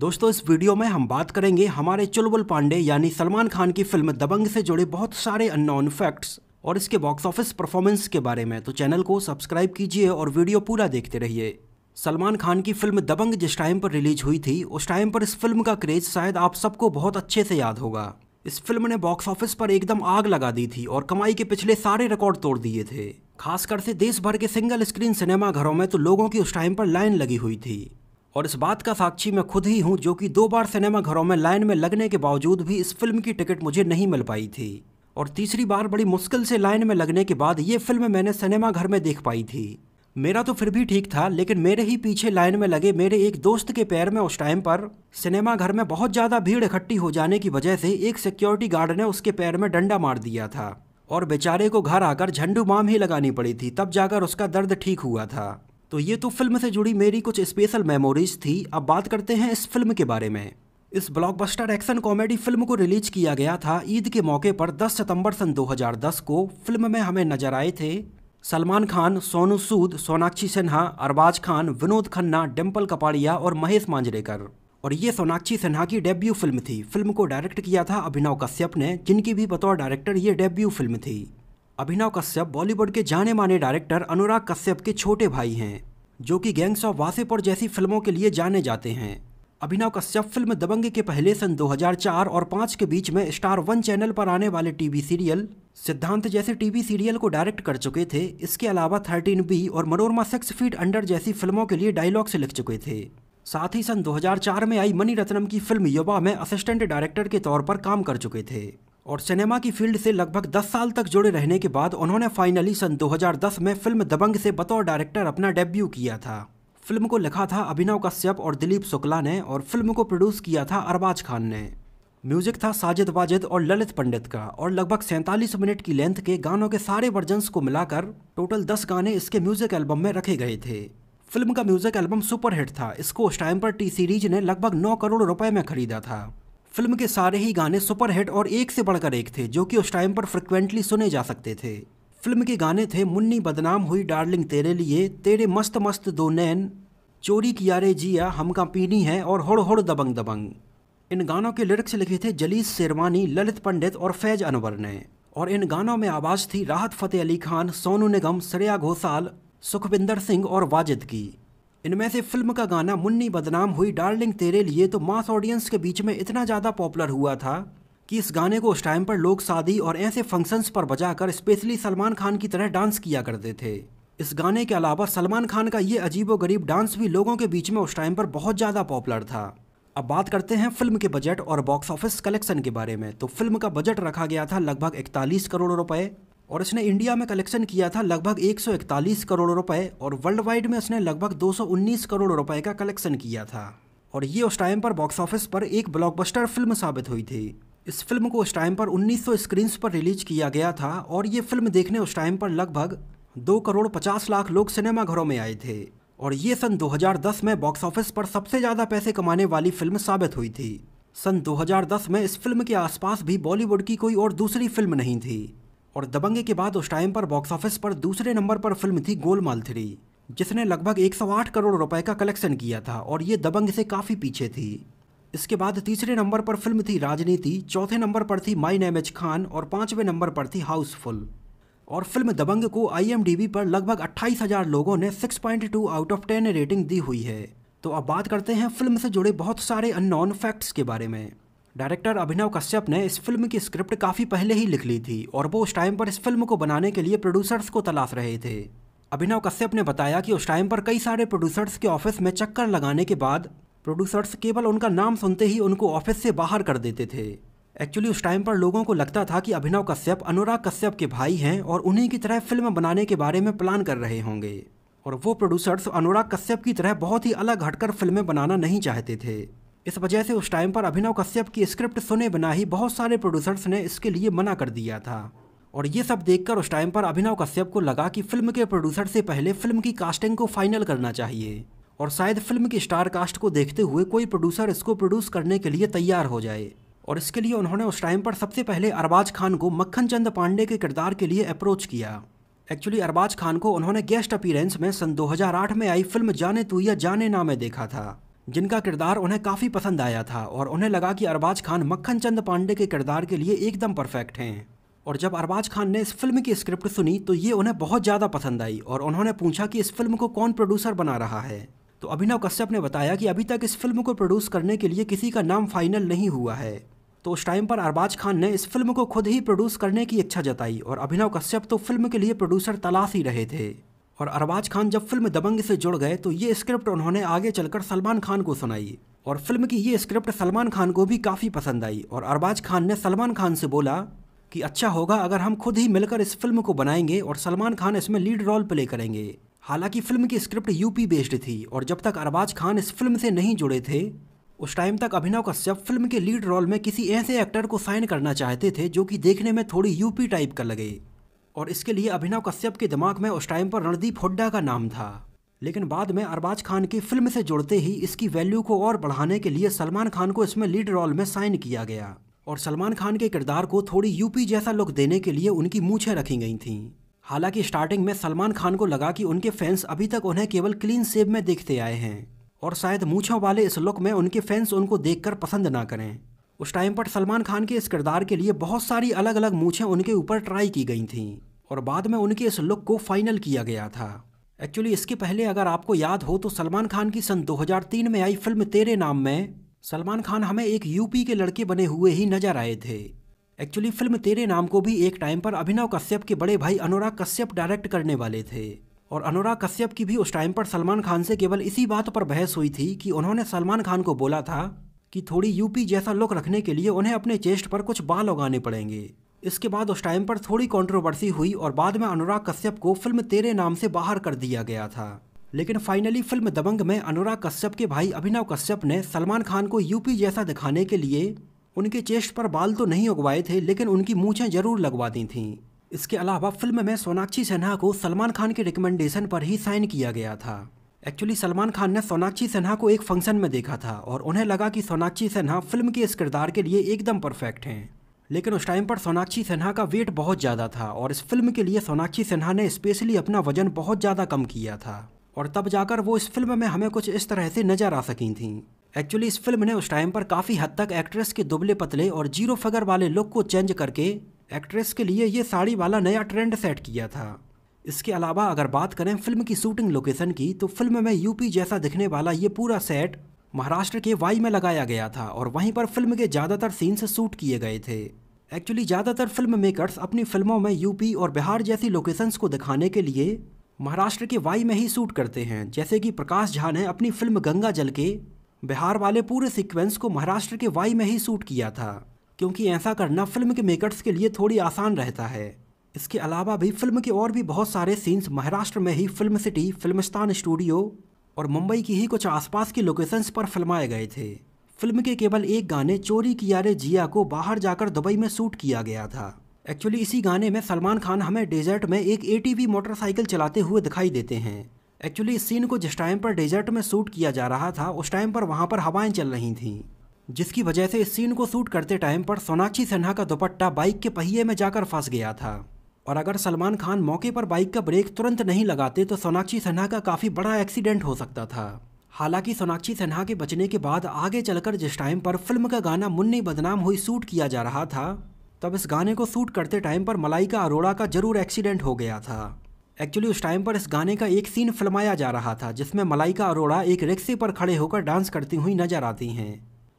दोस्तों इस वीडियो में हम बात करेंगे हमारे चुलबुल पांडे यानी सलमान खान की फिल्म दबंग से जुड़े बहुत सारे अननोन फैक्ट्स और इसके बॉक्स ऑफिस परफॉर्मेंस के बारे में तो चैनल को सब्सक्राइब कीजिए और वीडियो पूरा देखते रहिए सलमान खान की फिल्म दबंग जिस टाइम पर रिलीज हुई थी उस टाइम पर इस फिल्म का क्रेज शायद आप सबको बहुत अच्छे से याद होगा इस फिल्म ने बॉक्स ऑफिस पर एकदम आग लगा दी थी और कमाई के पिछले सारे रिकॉर्ड तोड़ दिए थे खासकर से देश भर के सिंगल स्क्रीन सिनेमा घरों में तो लोगों की उस टाइम पर लाइन लगी हुई थी और इस बात का साक्षी मैं खुद ही हूँ जो कि दो बार सिनेमा घरों में लाइन में लगने के बावजूद भी इस फिल्म की टिकट मुझे नहीं मिल पाई थी और तीसरी बार बड़ी मुश्किल से लाइन में लगने के बाद ये फिल्म मैंने सिनेमा घर में देख पाई थी मेरा तो फिर भी ठीक था लेकिन मेरे ही पीछे लाइन में लगे मेरे एक दोस्त के पैर में उस टाइम पर सिनेमा घर में बहुत ज़्यादा भीड़ इकट्ठी हो जाने की वजह से एक सिक्योरिटी गार्ड ने उसके पैर में डंडा मार दिया था और बेचारे को घर आकर झंडू माम ही लगानी पड़ी थी तब जाकर उसका दर्द ठीक हुआ था तो ये तो फिल्म से जुड़ी मेरी कुछ स्पेशल मेमोरीज थी अब बात करते हैं इस फिल्म के बारे में इस ब्लॉकबस्टर एक्शन कॉमेडी फिल्म को रिलीज किया गया था ईद के मौके पर 10 सितंबर सन 2010 को फिल्म में हमें नजर आए थे सलमान खान सोनू सूद सोनाक्षी सिन्हा अरबाज खान विनोद खन्ना डिम्पल कपाड़िया और महेश मांजरेकर और ये सोनाक्षी सिन्हा की डेब्यू फिल्म थी फिल्म को डायरेक्ट किया था अभिनव कश्यप ने जिनकी भी बतौर डायरेक्टर ये डेब्यू फिल्म थी अभिनव कश्यप बॉलीवुड के जाने माने डायरेक्टर अनुराग कश्यप के छोटे भाई हैं जो कि गैंग्स ऑफ वासेपुर जैसी फिल्मों के लिए जाने जाते हैं अभिनव कश्यप फिल्म दबंग के पहले सन 2004 और 5 के बीच में स्टार वन चैनल पर आने वाले टीवी सीरियल सिद्धांत जैसे टीवी सीरियल को डायरेक्ट कर चुके थे इसके अलावा थर्टीन बी और मनोरमा सिक्स फीट अंडर जैसी फिल्मों के लिए डायलॉग से लिख चुके थे साथ ही सन 2004 में आई मनी रत्नम की फिल्म युवा में असिस्टेंट डायरेक्टर के तौर पर काम कर चुके थे और सिनेमा की फील्ड से लगभग 10 साल तक जुड़े रहने के बाद उन्होंने फाइनली सन 2010 में फिल्म दबंग से बतौर डायरेक्टर अपना डेब्यू किया था फिल्म को लिखा था अभिनव कश्यप और दिलीप शुक्ला ने और फिल्म को प्रोड्यूस किया था अरबाज खान ने म्यूजिक था साजिद वाजिद और ललित पंडित का और लगभग सैंतालीस मिनट की लेंथ के गानों के सारे वर्जन्स को मिलाकर टोटल दस गाने इसके म्यूजिक एल्बम में रखे गए थे फिल्म का म्यूजिक एल्बम सुपरहिट था इसको उस टाइम पर टी सीरीज ने लगभग नौ करोड़ रुपए में खरीदा था फिल्म के सारे ही गाने सुपरहिट और एक से बढ़कर एक थे जो कि उस टाइम पर फ्रिक्वेंटली सुने जा सकते थे फिल्म के गाने थे मुन्नी बदनाम हुई डार्लिंग तेरे लिए तेरे मस्त मस्त दो नैन चोरी किया रे जिया हमका पीनी है और होड़ होड़ दबंग दबंग इन गानों के लिरिक्स लिखे थे जलीस शेरवानी ललित पंडित और फैज अनवर ने और इन गानों में आवाज़ थी राहत फ़तेह अली खान सोनू निगम श्रेया घोषाल सुखविंदर सिंह और वाजिद की इनमें से फिल्म का गाना मुन्नी बदनाम हुई डार्लिंग तेरे लिए तो मास ऑडियंस के बीच में इतना ज़्यादा पॉपुलर हुआ था कि इस गाने को उस टाइम पर लोग शादी और ऐसे फंक्शंस पर बजाकर स्पेशली सलमान खान की तरह डांस किया करते थे इस गाने के अलावा सलमान खान का ये अजीबोगरीब डांस भी लोगों के बीच में उस टाइम पर बहुत ज़्यादा पॉपुलर था अब बात करते हैं फिल्म के बजट और बॉक्स ऑफिस कलेक्शन के बारे में तो फिल्म का बजट रखा गया था लगभग इकतालीस करोड़ रुपए और इसने इंडिया में कलेक्शन किया था लगभग 141 करोड़ रुपए और वर्ल्ड वाइड में इसने लगभग 219 करोड़ रुपए का कलेक्शन किया था और ये उस टाइम पर बॉक्स ऑफिस पर एक ब्लॉकबस्टर फिल्म साबित हुई थी इस फिल्म को उस टाइम पर 1900 स्क्रीन्स पर रिलीज किया गया था और ये फिल्म देखने उस टाइम पर लगभग दो करोड़ पचास लाख लोग सिनेमाघरों में आए थे और ये सन 2010 में बॉक्स ऑफिस पर सबसे ज़्यादा पैसे कमाने वाली फिल्म साबित हुई थी सन 2010 में इस फिल्म के आसपास भी बॉलीवुड की कोई और दूसरी फिल्म नहीं थी और दबंगे के बाद उस टाइम पर बॉक्स ऑफिस पर दूसरे नंबर पर फिल्म थी गोलमाल थ्री जिसने लगभग 108 करोड़ रुपए का कलेक्शन किया था और ये दबंग से काफ़ी पीछे थी इसके बाद तीसरे नंबर पर फिल्म थी राजनीति चौथे नंबर पर थी माई नेम खान और पाँचवें नंबर पर थी हाउसफुल और फिल्म दबंग को आई पर लगभग अट्ठाईस हज़ार लोगों ने 6.2 आउट ऑफ 10 रेटिंग दी हुई है तो अब बात करते हैं फिल्म से जुड़े बहुत सारे अननोन फैक्ट्स के बारे में डायरेक्टर अभिनव कश्यप ने इस फिल्म की स्क्रिप्ट काफ़ी पहले ही लिख ली थी और वो उस टाइम पर इस फिल्म को बनाने के लिए प्रोड्यूसर्स को तलाश रहे थे अभिनव कश्यप ने बताया कि उस टाइम पर कई सारे प्रोड्यूसर्स के ऑफिस में चक्कर लगाने के बाद प्रोड्यूसर्स केवल उनका नाम सुनते ही उनको ऑफिस से बाहर कर देते थे एक्चुअली उस टाइम पर लोगों को लगता था कि अभिनव कश्यप अनुराग कश्यप के भाई हैं और उन्हीं की तरह फिल्म बनाने के बारे में प्लान कर रहे होंगे और वो प्रोड्यूसर्स अनुराग कश्यप की तरह बहुत ही अलग हटकर फिल्में बनाना नहीं चाहते थे इस वजह से उस टाइम पर अभिनव कश्यप की स्क्रिप्ट सुने बिना ही बहुत सारे प्रोड्यूसर्स ने इसके लिए मना कर दिया था और ये सब देखकर उस टाइम पर अभिनव कश्यप को लगा कि फिल्म के प्रोड्यूसर से पहले फिल्म की कास्टिंग को फाइनल करना चाहिए और शायद फिल्म की स्टार कास्ट को देखते हुए कोई प्रोड्यूसर इसको प्रोड्यूस करने के लिए तैयार हो जाए और इसके लिए उन्होंने उस टाइम पर सबसे पहले अरबाज खान को मक्खन चंद पांडे के किरदार के लिए अप्रोच किया एक्चुअली अरबाज खान को उन्होंने गेस्ट अपीरेंस में सन 2008 में आई फिल्म जाने तू या जाने ना में देखा था जिनका किरदार उन्हें काफ़ी पसंद आया था और उन्हें लगा कि अरबाज खान मक्खन चंद पांडे के किरदार के लिए एकदम परफेक्ट हैं और जब अरबाज खान ने इस फिल्म की स्क्रिप्ट सुनी तो ये उन्हें बहुत ज़्यादा पसंद आई और उन्होंने पूछा कि इस फिल्म को कौन प्रोड्यूसर बना रहा है तो अभिनव कश्यप ने बताया कि अभी तक इस फिल्म को प्रोड्यूस करने के लिए किसी का नाम फाइनल नहीं हुआ है तो उस टाइम पर अरबाज खान ने इस फिल्म को खुद ही प्रोड्यूस करने की इच्छा जताई और अभिनव कश्यप तो फिल्म के लिए प्रोड्यूसर तलाश ही रहे थे और अरबाज खान जब फिल्म दबंग से जुड़ गए तो ये स्क्रिप्ट उन्होंने आगे चलकर सलमान खान को सुनाई और फिल्म की ये स्क्रिप्ट सलमान खान को भी काफ़ी पसंद आई और अरबाज खान ने सलमान खान से बोला कि अच्छा होगा अगर हम खुद ही मिलकर इस फिल्म को बनाएंगे और सलमान खान इसमें लीड रोल प्ले करेंगे हालांकि फिल्म की स्क्रिप्ट यूपी बेस्ड थी और जब तक अरबाज खान इस फिल्म से नहीं जुड़े थे उस टाइम तक अभिनव कश्यप फिल्म के लीड रोल में किसी ऐसे एक्टर को साइन करना चाहते थे जो कि देखने में थोड़ी यूपी टाइप का लगे और इसके लिए अभिनव कश्यप के दिमाग में उस टाइम पर रणदीप हुड्डा का नाम था लेकिन बाद में अरबाज खान की फिल्म से जुड़ते ही इसकी वैल्यू को और बढ़ाने के लिए सलमान खान को इसमें लीड रोल में साइन किया गया और सलमान खान के किरदार को थोड़ी यूपी जैसा लुक देने के लिए उनकी मूछें रखी गई थीं हालांकि स्टार्टिंग में सलमान खान को लगा कि उनके फैंस अभी तक उन्हें केवल क्लीन सेब में देखते आए हैं और शायद मूछों वाले इस लुक में उनके फैंस उनको देखकर पसंद ना करें उस टाइम पर सलमान खान के इस किरदार के लिए बहुत सारी अलग अलग मूछें उनके ऊपर ट्राई की गई थीं और बाद में उनके इस लुक को फाइनल किया गया था एक्चुअली इसके पहले अगर आपको याद हो तो सलमान खान की सन 2003 में आई फिल्म तेरे नाम में सलमान खान हमें एक यूपी के लड़के बने हुए ही नजर आए थे एक्चुअली फिल्म तेरे नाम को भी एक टाइम पर अभिनव कश्यप के बड़े भाई अनुराग कश्यप डायरेक्ट करने वाले थे और अनुराग कश्यप की भी उस टाइम पर सलमान खान से केवल इसी बात पर बहस हुई थी कि उन्होंने सलमान खान को बोला था कि थोड़ी यूपी जैसा लुक रखने के लिए उन्हें अपने चेस्ट पर कुछ बाल उगाने पड़ेंगे इसके बाद उस टाइम पर थोड़ी कंट्रोवर्सी हुई और बाद में अनुराग कश्यप को फिल्म तेरे नाम से बाहर कर दिया गया था लेकिन फाइनली फिल्म दबंग में अनुराग कश्यप के भाई अभिनव कश्यप ने सलमान खान को यूपी जैसा दिखाने के लिए उनके चेस्ट पर बाल तो नहीं उगवाए थे लेकिन उनकी मूछें जरूर लगवा दी थीं इसके अलावा फिल्म में सोनाक्षी सिन्हा को सलमान खान के रिकमेंडेशन पर ही साइन किया गया था एक्चुअली सलमान खान ने सोनाक्षी सिन्हा को एक फंक्शन में देखा था और उन्हें लगा कि सोनाक्षी सिन्हा फिल्म के इस किरदार के लिए एकदम परफेक्ट हैं लेकिन उस टाइम पर सोनाक्षी सिन्हा का वेट बहुत ज़्यादा था और इस फिल्म के लिए सोनाक्षी सिन्हा ने स्पेशली अपना वजन बहुत ज़्यादा कम किया था और तब जाकर वो इस फिल्म में हमें कुछ इस तरह से नज़र आ सकी थीं एक्चुअली इस फिल्म ने उस टाइम पर काफ़ी हद तक एक्ट्रेस के दुबले पतले और जीरो फगर वाले लुक को चेंज करके एक्ट्रेस के लिए ये साड़ी वाला नया ट्रेंड सेट किया था इसके अलावा अगर बात करें फिल्म की शूटिंग लोकेशन की तो फिल्म में यूपी जैसा दिखने वाला ये पूरा सेट महाराष्ट्र के वाई में लगाया गया था और वहीं पर फिल्म के ज़्यादातर सीन्स शूट किए गए थे एक्चुअली ज़्यादातर फिल्म मेकर्स अपनी फिल्मों में यूपी और बिहार जैसी लोकेशंस को दिखाने के लिए महाराष्ट्र के वाई में ही शूट करते हैं जैसे कि प्रकाश झा ने अपनी फिल्म गंगा जल के बिहार वाले पूरे सीक्वेंस को महाराष्ट्र के वाई में ही शूट किया था क्योंकि ऐसा करना फिल्म के मेकर्स के लिए थोड़ी आसान रहता है इसके अलावा भी फिल्म के और भी बहुत सारे सीन्स महाराष्ट्र में ही फिल्म सिटी फिल्मिस्तान स्टूडियो और मुंबई की ही कुछ आसपास की लोकेशंस पर फिल्माए गए थे फिल्म के केवल एक गाने चोरी किया रे जिया को बाहर जाकर दुबई में शूट किया गया था एक्चुअली इसी गाने में सलमान खान हमें डेजर्ट में एक ए मोटरसाइकिल चलाते हुए दिखाई देते हैं एक्चुअली इस सीन को जिस टाइम पर डेजर्ट में शूट किया जा रहा था उस टाइम पर वहाँ पर हवाएं चल रही थीं जिसकी वजह से इस सीन को शूट करते टाइम पर सोनाक्षी सिन्हा का दुपट्टा बाइक के पहिए में जाकर फंस गया था और अगर सलमान खान मौके पर बाइक का ब्रेक तुरंत नहीं लगाते तो सोनाक्षी सिन्हा का काफ़ी बड़ा एक्सीडेंट हो सकता था हालांकि सोनाक्षी सिन्हा के बचने के बाद आगे चलकर जिस टाइम पर फिल्म का गाना मुन्नी बदनाम हुई सूट किया जा रहा था तब इस गाने को सूट करते टाइम पर मलाइका अरोड़ा का जरूर एक्सीडेंट हो गया था एक्चुअली उस टाइम पर इस गाने का एक सीन फिल्माया जा रहा था जिसमें मलाइका अरोड़ा एक रिक्शे पर खड़े होकर डांस करती हुई नजर आती हैं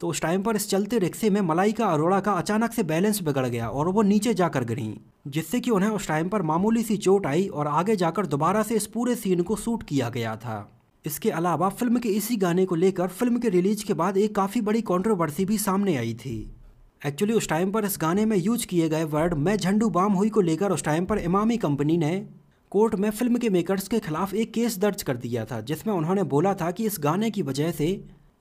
तो उस टाइम पर इस चलते रिक्शे में मलाइका अरोड़ा का अचानक से बैलेंस बिगड़ गया और वो नीचे जाकर गिरी जिससे कि उन्हें उस टाइम पर मामूली सी चोट आई और आगे जाकर दोबारा से इस पूरे सीन को शूट किया गया था इसके अलावा फिल्म के इसी गाने को लेकर फिल्म के रिलीज के बाद एक काफ़ी बड़ी कंट्रोवर्सी भी सामने आई थी एक्चुअली उस टाइम पर इस गाने में यूज किए गए वर्ड मैं झंडू बाम हुई को लेकर उस टाइम पर इमामी कंपनी ने कोर्ट में फिल्म के मेकर्स के खिलाफ एक केस दर्ज कर दिया था जिसमें उन्होंने बोला था कि इस गाने की वजह से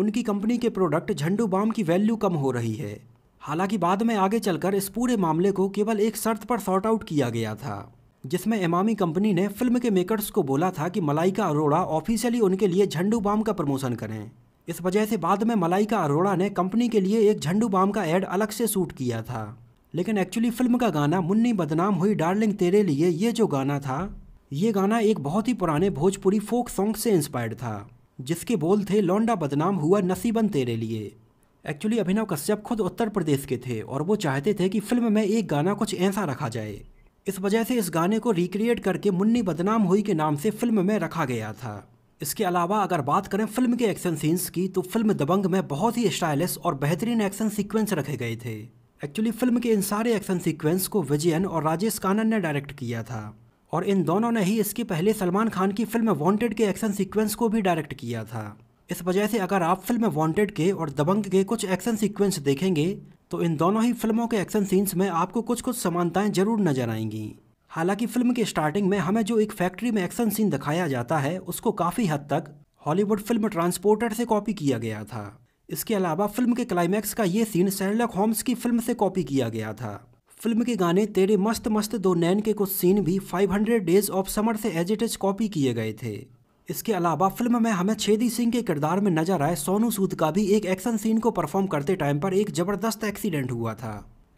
उनकी कंपनी के प्रोडक्ट झंडू बाम की वैल्यू कम हो रही है हालांकि बाद में आगे चलकर इस पूरे मामले को केवल एक शर्त पर सॉर्ट आउट किया गया था जिसमें इमामी कंपनी ने फिल्म के मेकर्स को बोला था कि मलाइका अरोड़ा ऑफिशियली उनके लिए झंडू बाम का प्रमोशन करें इस वजह से बाद में मलाइका अरोड़ा ने कंपनी के लिए एक झंडू बाम का एड अलग से शूट किया था लेकिन एक्चुअली फिल्म का गाना मुन्नी बदनाम हुई डार्लिंग तेरे लिए ये जो गाना था ये गाना एक बहुत ही पुराने भोजपुरी फोक सॉन्ग से इंस्पायर्ड था जिसके बोल थे लौंडा बदनाम हुआ नसीबन तेरे लिए एक्चुअली अभिनव कश्यप खुद उत्तर प्रदेश के थे और वो चाहते थे कि फिल्म में एक गाना कुछ ऐसा रखा जाए इस वजह से इस गाने को रिक्रिएट करके मुन्नी बदनाम हुई के नाम से फिल्म में रखा गया था इसके अलावा अगर बात करें फिल्म के एक्शन सीन्स की तो फिल्म दबंग में बहुत ही स्टाइलिश और बेहतरीन एक्शन सीक्वेंस रखे गए थे एक्चुअली फिल्म के इन सारे एक्शन सीक्वेंस को विजयन और राजेश कानन ने डायरेक्ट किया था और इन दोनों ने ही इसके पहले सलमान खान की फिल्म वांटेड के एक्शन सीक्वेंस को भी डायरेक्ट किया था इस वजह से अगर आप फिल्म वांटेड के और दबंग के कुछ एक्शन सीक्वेंस देखेंगे तो इन दोनों ही फिल्मों के एक्शन सीन्स में आपको कुछ कुछ समानताएं जरूर नजर आएंगी हालांकि फिल्म के स्टार्टिंग में हमें जो एक फैक्ट्री में एक्शन सीन दिखाया जाता है उसको काफ़ी हद तक हॉलीवुड फिल्म ट्रांसपोर्टर से कॉपी किया गया था इसके अलावा फिल्म के क्लाइमैक्स का ये सीन शर्लक होम्स की फिल्म से कॉपी किया गया था फिल्म के गाने तेरे मस्त मस्त दो नैन के कुछ सीन भी 500 डेज ऑफ समर से एज इट इज कॉपी किए गए थे इसके अलावा फिल्म में हमें छेदी सिंह के किरदार में नजर आए सोनू सूद का भी एक एक्शन सीन को परफॉर्म करते टाइम पर एक जबरदस्त एक्सीडेंट हुआ था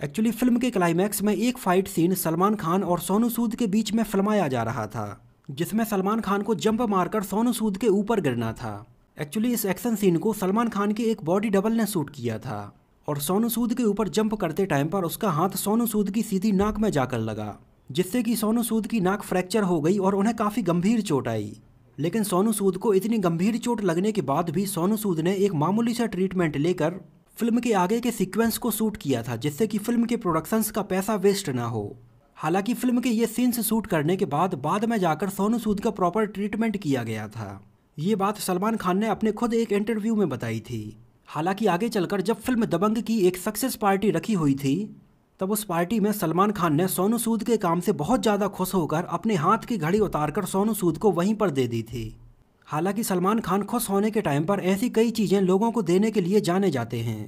एक्चुअली फिल्म के क्लाइमैक्स में एक फाइट सीन सलमान खान और सोनू सूद के बीच में फिल्माया जा रहा था जिसमें सलमान खान को जंप मारकर सोनू सूद के ऊपर गिरना था एक्चुअली इस एक्शन सीन को सलमान खान के एक बॉडी डबल ने शूट किया था और सोनू सूद के ऊपर जंप करते टाइम पर उसका हाथ सोनू सूद की सीधी नाक में जाकर लगा जिससे कि सोनू सूद की नाक फ्रैक्चर हो गई और उन्हें काफ़ी गंभीर चोट आई लेकिन सोनू सूद को इतनी गंभीर चोट लगने के बाद भी सोनू सूद ने एक मामूली सा ट्रीटमेंट लेकर फिल्म के आगे के सीक्वेंस को शूट किया था जिससे कि फिल्म के प्रोडक्शंस का पैसा वेस्ट ना हो हालांकि फिल्म के ये सीन्स शूट करने के बाद बाद में जाकर सोनू सूद का प्रॉपर ट्रीटमेंट किया गया था ये बात सलमान खान ने अपने खुद एक इंटरव्यू में बताई थी हालांकि आगे चलकर जब फिल्म दबंग की एक सक्सेस पार्टी रखी हुई थी तब उस पार्टी में सलमान खान ने सोनू सूद के काम से बहुत ज़्यादा खुश होकर अपने हाथ की घड़ी उतारकर सोनू सूद को वहीं पर दे दी थी हालांकि सलमान खान खुश होने के टाइम पर ऐसी कई चीज़ें लोगों को देने के लिए जाने जाते हैं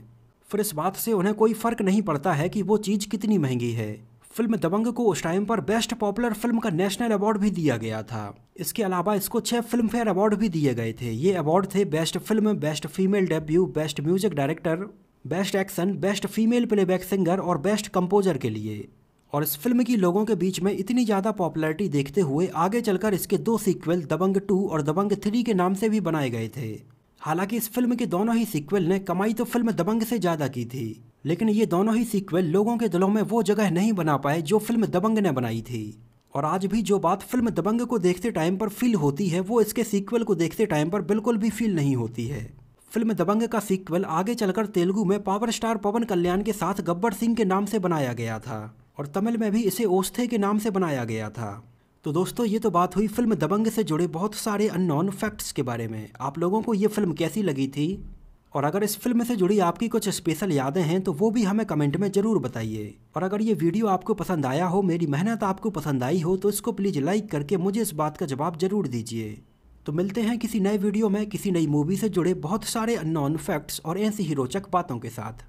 फिर इस बात से उन्हें कोई फ़र्क नहीं पड़ता है कि वो चीज़ कितनी महंगी है फिल्म दबंग को उस टाइम पर बेस्ट पॉपुलर फिल्म का नेशनल अवार्ड भी दिया गया था इसके अलावा इसको छह फिल्म फेयर अवार्ड भी दिए गए थे ये अवार्ड थे best film best female debut best music director best action best female playback singer और बेस्ट कंपोजर के लिए और इस फिल्म की लोगों के बीच में इतनी ज़्यादा पॉपुलैरिटी देखते हुए आगे चलकर इसके दो सीक्वल दबंग टू और दबंग थ्री के नाम से भी बनाए गए थे हालांकि इस फिल्म के दोनों ही सीक्वल ने कमाई तो फिल्म दबंग से ज़्यादा की थी लेकिन ये दोनों ही सीक्वल लोगों के दिलों में वो जगह नहीं बना पाए जो फिल्म दबंग ने बनाई थी और आज भी जो बात फिल्म दबंग को देखते टाइम पर फील होती है वो इसके सीक्वल को देखते टाइम पर बिल्कुल भी फील नहीं होती है फिल्म दबंग का सीक्वल आगे चलकर तेलुगु में पावर स्टार पवन कल्याण के साथ गब्बर सिंह के नाम से बनाया गया था और तमिल में भी इसे ओस्थे के नाम से बनाया गया था तो दोस्तों ये तो बात हुई फिल्म दबंग से जुड़े बहुत सारे अननोन फैक्ट्स के बारे में आप लोगों को ये फिल्म कैसी लगी थी और अगर इस फिल्म से जुड़ी आपकी कुछ स्पेशल यादें हैं तो वो भी हमें कमेंट में ज़रूर बताइए और अगर ये वीडियो आपको पसंद आया हो मेरी मेहनत आपको पसंद आई हो तो इसको प्लीज़ लाइक करके मुझे इस बात का जवाब ज़रूर दीजिए तो मिलते हैं किसी नए वीडियो में किसी नई मूवी से जुड़े बहुत सारे अननोन फैक्ट्स और ऐसी ही रोचक बातों के साथ